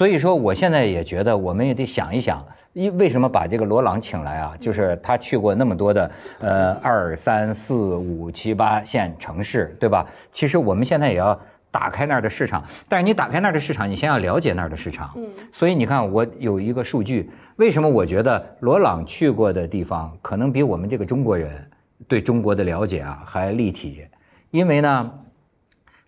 所以说，我现在也觉得，我们也得想一想，因为什么把这个罗朗请来啊？就是他去过那么多的，呃，二三四五七八线城市，对吧？其实我们现在也要打开那儿的市场，但是你打开那儿的市场，你先要了解那儿的市场。嗯。所以你看，我有一个数据，为什么我觉得罗朗去过的地方可能比我们这个中国人对中国的了解啊还立体？因为呢。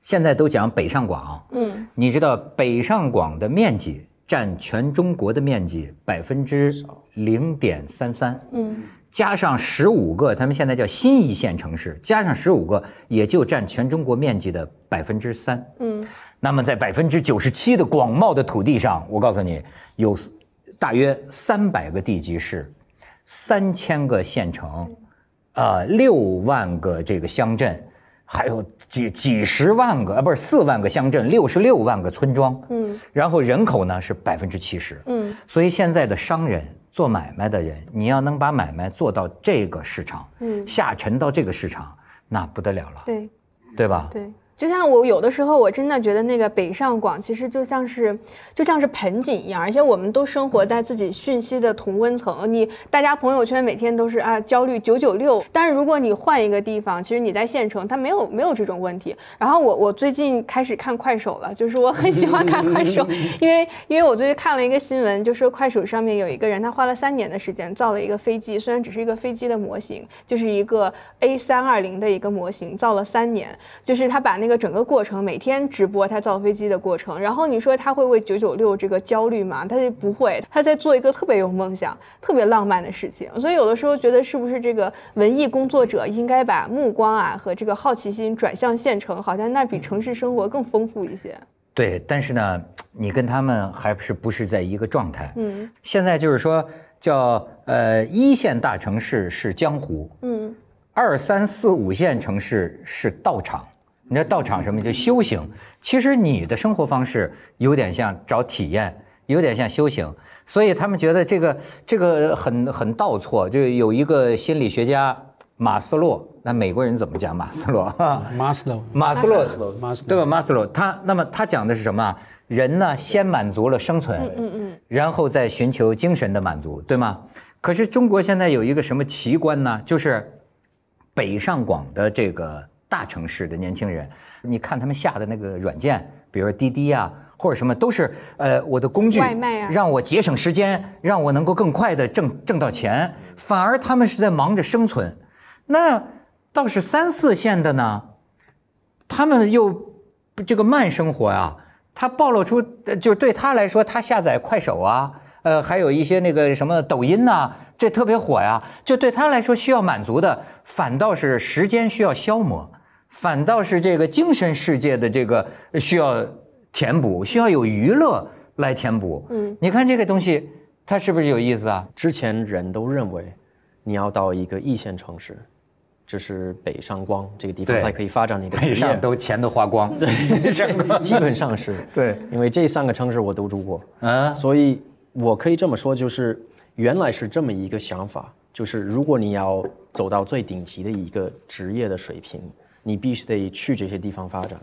现在都讲北上广，嗯，你知道北上广的面积占全中国的面积百分之零点三三，嗯，加上十五个他们现在叫新一线城市，加上十五个也就占全中国面积的百分之三，嗯，那么在百分之九十七的广袤的土地上，我告诉你有大约三百个地级市，三千个县城，啊，六万个这个乡镇。还有几几十万个啊，不是四万个乡镇，六十六万个村庄，嗯，然后人口呢是百分之七十，嗯，所以现在的商人做买卖的人，你要能把买卖做到这个市场，嗯，下沉到这个市场，那不得了了，对，对吧？对。就像我有的时候，我真的觉得那个北上广其实就像是就像是盆景一样，而且我们都生活在自己讯息的同温层。你大家朋友圈每天都是啊焦虑九九六，但是如果你换一个地方，其实你在县城，它没有没有这种问题。然后我我最近开始看快手了，就是我很喜欢看快手，因为因为我最近看了一个新闻，就说快手上面有一个人，他花了三年的时间造了一个飞机，虽然只是一个飞机的模型，就是一个 A 三二零的一个模型，造了三年，就是他把那。个。整个过程每天直播他造飞机的过程，然后你说他会为九九六这个焦虑吗？他就不会，他在做一个特别有梦想、特别浪漫的事情。所以有的时候觉得是不是这个文艺工作者应该把目光啊和这个好奇心转向县城，好像那比城市生活更丰富一些。对，但是呢，你跟他们还是不是在一个状态？嗯，现在就是说叫呃一线大城市是江湖，嗯，二三四五线城市是道场。你道场什么？就修行。其实你的生活方式有点像找体验，有点像修行，所以他们觉得这个这个很很倒错。就有一个心理学家马斯洛，那美国人怎么讲马斯洛？马斯洛，马斯洛，马斯洛，对吧？马斯洛他那么他讲的是什么？人呢，先满足了生存，嗯嗯，然后再寻求精神的满足，对吗？可是中国现在有一个什么奇观呢？就是北上广的这个。大城市的年轻人，你看他们下的那个软件，比如说滴滴呀，或者什么，都是呃我的工具，让我节省时间，让我能够更快的挣挣到钱。反而他们是在忙着生存，那倒是三四线的呢，他们又这个慢生活呀，他暴露出，就对他来说，他下载快手啊，呃，还有一些那个什么抖音呐，这特别火呀，就对他来说需要满足的，反倒是时间需要消磨。反倒是这个精神世界的这个需要填补，需要有娱乐来填补。嗯，你看这个东西，它是不是有意思啊？之前人都认为，你要到一个一线城市，这是北上广这个地方，才可以发展你的业。北上都钱都花光，对，基本上是对，因为这三个城市我都住过。嗯，所以我可以这么说，就是原来是这么一个想法，就是如果你要走到最顶级的一个职业的水平。你必须得去这些地方发展，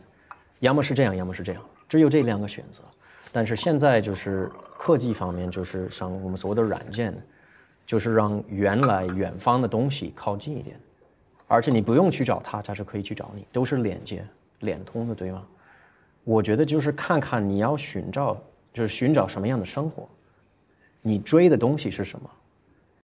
要么是这样，要么是这样，只有这两个选择。但是现在就是科技方面，就是像我们所谓的软件，就是让原来远方的东西靠近一点，而且你不用去找他，他是可以去找你，都是连接、连通的，对吗？我觉得就是看看你要寻找，就是寻找什么样的生活，你追的东西是什么。